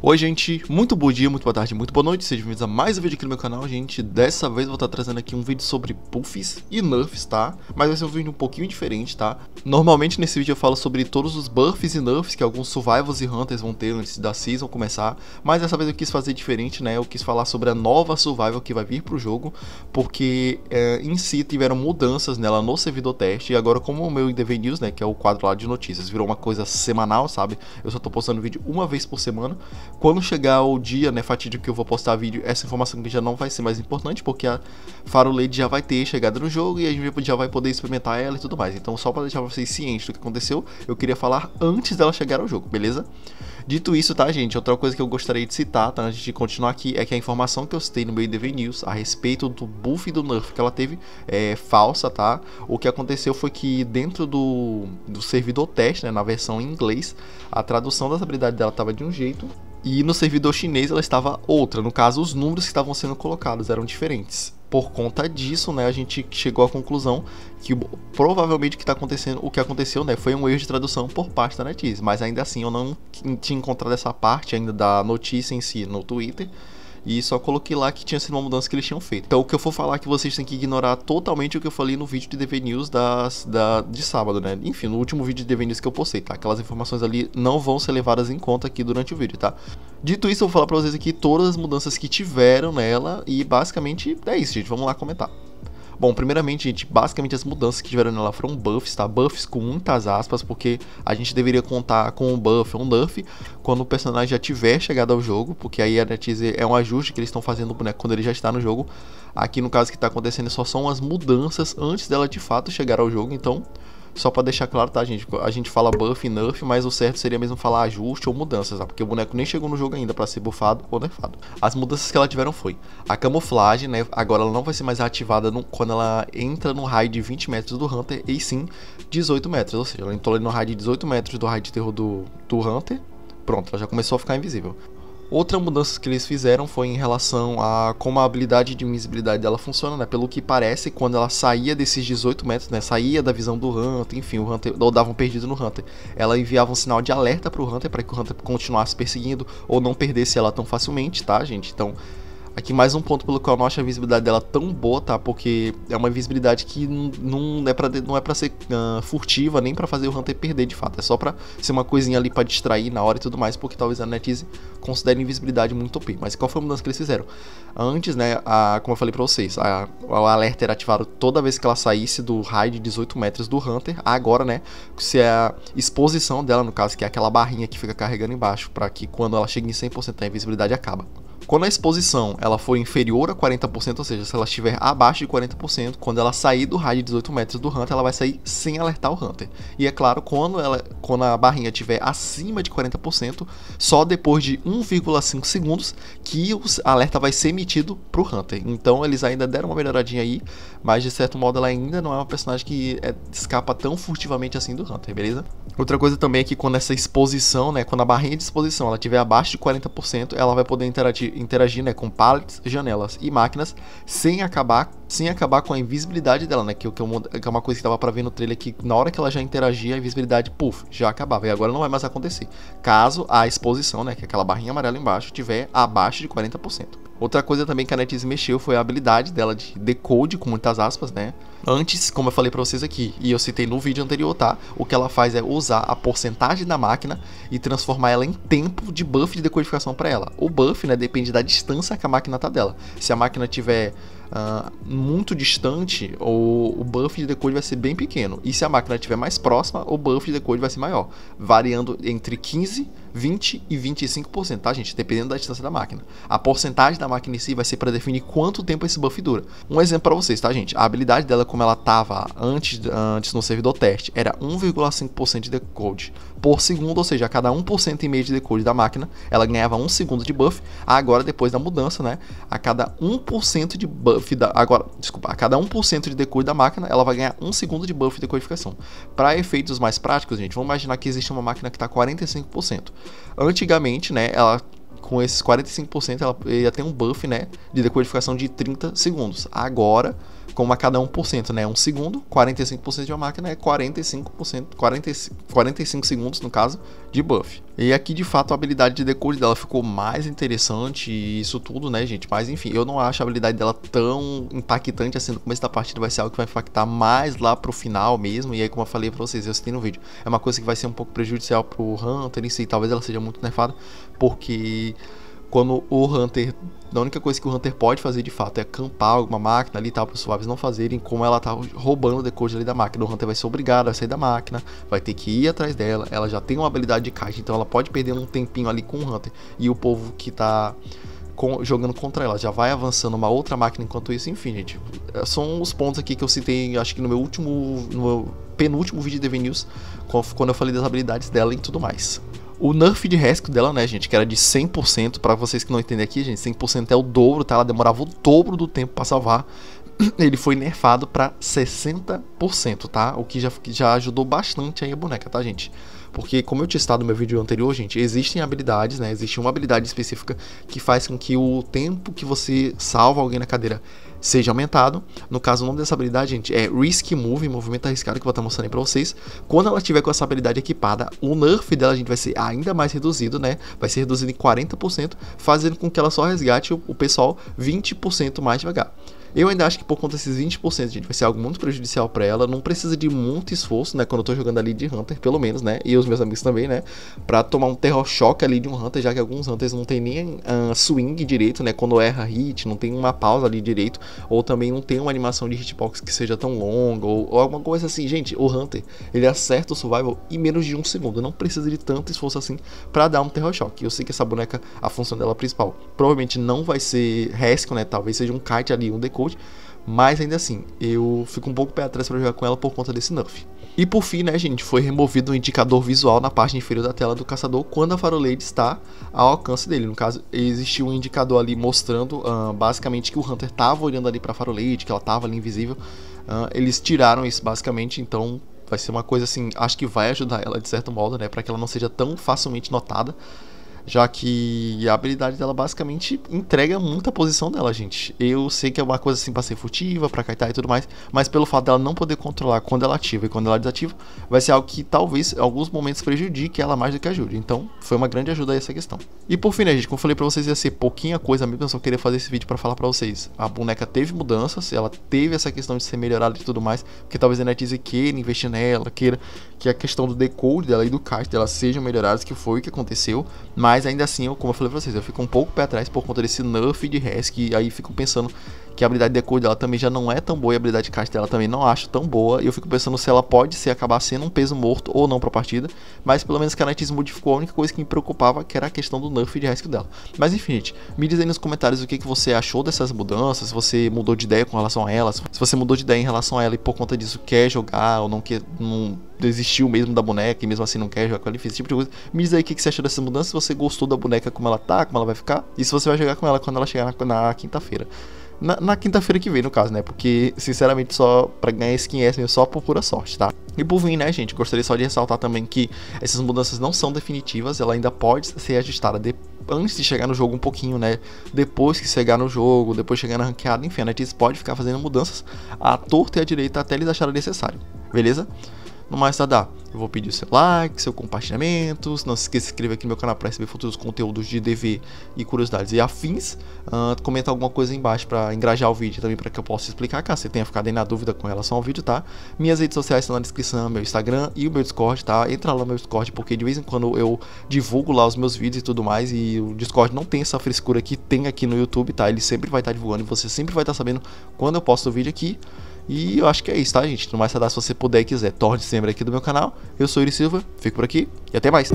Oi gente, muito bom dia, muito boa tarde, muito boa noite, sejam bem-vindos a mais um vídeo aqui no meu canal, gente. Dessa vez vou estar trazendo aqui um vídeo sobre puffs e nerfs, tá? Mas vai ser um vídeo um pouquinho diferente, tá? Normalmente nesse vídeo eu falo sobre todos os buffs e nerfs que alguns survivors e hunters vão ter antes da season começar, mas dessa vez eu quis fazer diferente, né? Eu quis falar sobre a nova survival que vai vir pro jogo, porque é, em si tiveram mudanças nela no servidor teste, e agora como o meu IDV News, né, que é o quadro lá de notícias, virou uma coisa semanal, sabe? Eu só tô postando vídeo uma vez por semana, quando chegar o dia, né, fatídico que eu vou postar vídeo, essa informação que já não vai ser mais importante, porque a Farolade já vai ter chegado no jogo e a gente já vai poder experimentar ela e tudo mais. Então, só para deixar vocês cientes do que aconteceu, eu queria falar antes dela chegar ao jogo, beleza? Dito isso, tá, gente? Outra coisa que eu gostaria de citar, tá, antes de continuar aqui, é que a informação que eu citei no meu IDV News a respeito do buff e do nerf que ela teve é falsa, tá? O que aconteceu foi que dentro do, do servidor teste, né, na versão em inglês, a tradução das habilidades dela tava de um jeito e no servidor chinês ela estava outra. No caso, os números que estavam sendo colocados eram diferentes. Por conta disso, né, a gente chegou à conclusão que provavelmente o que tá acontecendo, o que aconteceu, né, foi um erro de tradução por parte da NetEase, mas ainda assim eu não tinha encontrado essa parte ainda da notícia em si no Twitter e só coloquei lá que tinha sido uma mudança que eles tinham feito. Então o que eu for falar é que vocês têm que ignorar totalmente o que eu falei no vídeo de DV News das, da, de sábado, né? Enfim, no último vídeo de DV News que eu postei, tá? Aquelas informações ali não vão ser levadas em conta aqui durante o vídeo, tá? Dito isso, eu vou falar pra vocês aqui todas as mudanças que tiveram nela e basicamente é isso, gente. Vamos lá comentar. Bom, primeiramente, gente, basicamente as mudanças que tiveram nela foram buffs, tá? Buffs com muitas aspas, porque a gente deveria contar com um buff ou um nerf quando o personagem já tiver chegado ao jogo, porque aí a Netizer é um ajuste que eles estão fazendo no boneco quando ele já está no jogo. Aqui no caso que está acontecendo é só são as mudanças antes dela de fato chegar ao jogo, então só para deixar claro, tá, gente? A gente fala buff e nerf, mas o certo seria mesmo falar ajuste ou mudanças, tá? Porque o boneco nem chegou no jogo ainda para ser buffado ou nerfado. As mudanças que ela tiveram foi a camuflagem, né? Agora ela não vai ser mais ativada no, quando ela entra no raio de 20 metros do Hunter, e sim 18 metros. Ou seja, ela entrou ali no raio de 18 metros do raio de terror do, do Hunter, pronto, ela já começou a ficar invisível. Outra mudança que eles fizeram foi em relação a como a habilidade de invisibilidade dela funciona, né? Pelo que parece, quando ela saía desses 18 metros, né? Saía da visão do Hunter, enfim, o Hunter, ou dava um perdido no Hunter. Ela enviava um sinal de alerta pro Hunter para que o Hunter continuasse perseguindo ou não perdesse ela tão facilmente, tá, gente? Então, Aqui mais um ponto pelo qual eu não acho a visibilidade dela tão boa, tá? Porque é uma visibilidade que não é pra, não é pra ser uh, furtiva, nem para fazer o Hunter perder de fato. É só pra ser uma coisinha ali para distrair na hora e tudo mais, porque talvez a NetEase considere a invisibilidade muito OP. Mas qual foi a mudança que eles fizeram? Antes, né, a, como eu falei pra vocês, a, o alerta era ativado toda vez que ela saísse do raio de 18 metros do Hunter. Agora, né, se a exposição dela, no caso, que é aquela barrinha que fica carregando embaixo, para que quando ela chega em 100% a invisibilidade acaba. Quando a exposição ela for inferior a 40%, ou seja, se ela estiver abaixo de 40%, quando ela sair do raio de 18 metros do Hunter, ela vai sair sem alertar o Hunter. E é claro, quando, ela, quando a barrinha estiver acima de 40%, só depois de 1,5 segundos que o alerta vai ser emitido pro Hunter. Então eles ainda deram uma melhoradinha aí, mas de certo modo ela ainda não é uma personagem que é, escapa tão furtivamente assim do Hunter, beleza? Outra coisa também é que quando essa exposição, né, quando a barrinha de exposição ela estiver abaixo de 40%, ela vai poder interagir interagir né, com paletes, janelas e máquinas sem acabar, sem acabar com a invisibilidade dela, né? Que, é que, é uma coisa que dava para ver no trailer que na hora que ela já interagia, a invisibilidade, puff, já acabava. E agora não vai mais acontecer. Caso a exposição, né? Que é aquela barrinha amarela embaixo, tiver abaixo de 40%. Outra coisa também que a NetEase mexeu foi a habilidade dela de decode, com muitas aspas, né? Antes, como eu falei para vocês aqui, e eu citei no vídeo anterior, tá? O que ela faz é usar a porcentagem da máquina e transformar ela em tempo de buff de decodificação para ela. O buff, né, depende da distância que a máquina tá dela. Se a máquina tiver uh, muito distante, o, o buff de decode vai ser bem pequeno. E se a máquina estiver mais próxima, o buff de decode vai ser maior, variando entre 15, 20 e 25%, tá, gente? Dependendo da distância da máquina. A porcentagem da máquina em si vai ser para definir quanto tempo esse buff dura. Um exemplo para vocês, tá, gente? A habilidade dela, como ela tava antes, antes no servidor teste, era 1,5% de decode por segundo, ou seja, a cada 1% e meio de decode da máquina, ela ganhava 1 segundo de buff. Agora, depois da mudança, né? A cada 1% de, buff da. Agora, desculpa, a cada 1% de decor da máquina, ela vai ganhar 1 segundo de buff de decodificação. Para efeitos mais práticos, gente, vamos imaginar que existe uma máquina que está 45%. Antigamente, né, ela com esses 45%, ela ia ter um buff, né, de decodificação de 30 segundos. Agora, como a cada 1%, né, 1 segundo, 45% de uma máquina é 45%, 40, 45 segundos, no caso, de buff. E aqui, é de fato, a habilidade de decode dela ficou mais interessante e isso tudo, né, gente? Mas, enfim, eu não acho a habilidade dela tão impactante assim no começo da partida. Vai ser algo que vai impactar mais lá pro final mesmo. E aí, como eu falei pra vocês, eu citei no vídeo, é uma coisa que vai ser um pouco prejudicial pro Hunter em si. Talvez ela seja muito nerfada, porque quando o Hunter. A única coisa que o Hunter pode fazer de fato é acampar alguma máquina ali e tal, para os suaves não fazerem, como ela tá roubando o decode ali da máquina. O Hunter vai ser obrigado a sair da máquina, vai ter que ir atrás dela. Ela já tem uma habilidade de caixa, então ela pode perder um tempinho ali com o Hunter. E o povo que tá com, jogando contra ela. Já vai avançando uma outra máquina enquanto isso. Enfim, gente, é, são os pontos aqui que eu citei, acho que no meu último, no meu penúltimo vídeo de DV quando eu falei das habilidades dela e tudo mais. O nerf de rescue dela, né, gente, que era de 100%, para vocês que não entendem aqui, gente, 100% é o dobro, tá? Ela demorava o dobro do tempo para salvar. ele foi nerfado para 60%, tá? O que já, já ajudou bastante aí a boneca, tá, gente? Porque, como eu tinha estado no meu vídeo anterior, gente, existem habilidades, né? Existe uma habilidade específica que faz com que o tempo que você salva alguém na cadeira seja aumentado. No caso, o nome dessa habilidade, gente, é Risk Move, movimento arriscado, que eu vou estar mostrando aí pra vocês. Quando ela estiver com essa habilidade equipada, o nerf dela, gente, vai ser ainda mais reduzido, né? Vai ser reduzido em 40%, fazendo com que ela só resgate o pessoal 20% mais devagar. Eu ainda acho que por conta desses 20%, gente, vai ser algo muito prejudicial para ela. Não precisa de muito esforço, né? Quando eu tô jogando ali de Hunter, pelo menos, né? E os meus amigos também, né? Pra tomar um terror choque ali de um Hunter, já que alguns Hunters não tem nem uh, swing direito, né? Quando erra hit, não tem uma pausa ali direito ou também não tem uma animação de hitbox que seja tão longa, ou, ou alguma coisa assim. Gente, o Hunter, ele acerta o survival em menos de um segundo, não precisa de tanto esforço assim para dar um terror choque. Eu sei que essa boneca, a função dela principal, provavelmente não vai ser rescue, né? Talvez seja um kite ali, um decode, mas ainda assim, eu fico um pouco pé atrás para jogar com ela por conta desse nerf. E por fim, né, gente, foi removido um indicador visual na parte inferior da tela do caçador quando a farolade está ao alcance dele. No caso, existiu um indicador ali mostrando uh, basicamente que o Hunter estava olhando ali para a farolade, que ela estava ali invisível. Uh, eles tiraram isso basicamente, então vai ser uma coisa assim, acho que vai ajudar ela de certo modo, né, para que ela não seja tão facilmente notada já que a habilidade dela basicamente entrega muita posição dela, gente. Eu sei que é uma coisa assim pra ser furtiva, pra kaitar e tudo mais, mas pelo fato dela não poder controlar quando ela ativa e quando ela desativa, vai ser algo que talvez em alguns momentos prejudique ela mais do que ajude. Então, foi uma grande ajuda aí essa questão. E por fim, né, gente, como eu falei pra vocês, ia ser pouquinha coisa mesmo, eu só queria fazer esse vídeo para falar para vocês. A boneca teve mudanças, ela teve essa questão de ser melhorada e tudo mais, porque talvez a NetEase queira investir nela, queira que a questão do decode dela e do cast dela sejam melhoradas, que foi o que aconteceu, mas mas ainda assim, eu, como eu falei pra vocês, eu fico um pouco pé atrás por conta desse nerf de res que aí fico pensando que a habilidade de dela também já não é tão boa e a habilidade de dela também não acho tão boa. E eu fico pensando se ela pode se acabar sendo um peso morto ou não para a partida. Mas pelo menos que a Nights modificou a única coisa que me preocupava, que era a questão do nerf de rescue dela. Mas enfim, gente, me diz aí nos comentários o que, que você achou dessas mudanças, se você mudou de ideia com relação a elas, se você mudou de ideia em relação a ela e por conta disso quer jogar ou não quer. Não desistiu mesmo da boneca e mesmo assim não quer jogar com ela, enfim, esse tipo de coisa. Me diz aí o que, que você achou dessas mudanças, se você gostou da boneca como ela tá, como ela vai ficar, e se você vai jogar com ela quando ela chegar na, na quinta-feira. Na, na quinta-feira que vem, no caso, né? Porque, sinceramente, só para ganhar skin S mesmo, só por pura sorte, tá? E por fim, né, gente, gostaria só de ressaltar também que essas mudanças não são definitivas, ela ainda pode ser ajustada depois antes de chegar no jogo um pouquinho, né? Depois que chegar no jogo, depois chegar na ranqueada, enfim, a Netflix pode ficar fazendo mudanças à torta e à direita até eles acharem necessário, beleza? No mais nada, eu vou pedir seu like, seu compartilhamento, não se esqueça de se inscrever aqui no meu canal para receber futuros conteúdos de DV e curiosidades e afins. Uh, comenta alguma coisa aí embaixo para engrajar o vídeo também para que eu possa explicar, caso você tenha ficado aí na dúvida com relação ao vídeo, tá? Minhas redes sociais estão na descrição, meu Instagram e o meu Discord, tá? Entra lá no meu Discord porque de vez em quando eu divulgo lá os meus vídeos e tudo mais e o Discord não tem essa frescura que tem aqui no YouTube, tá? Ele sempre vai estar tá divulgando e você sempre vai estar tá sabendo quando eu posto o vídeo aqui. E eu acho que é isso, tá, gente? No mais, se você puder e quiser, torne-se membro aqui do meu canal. Eu sou o Iri Silva, fico por aqui e até mais.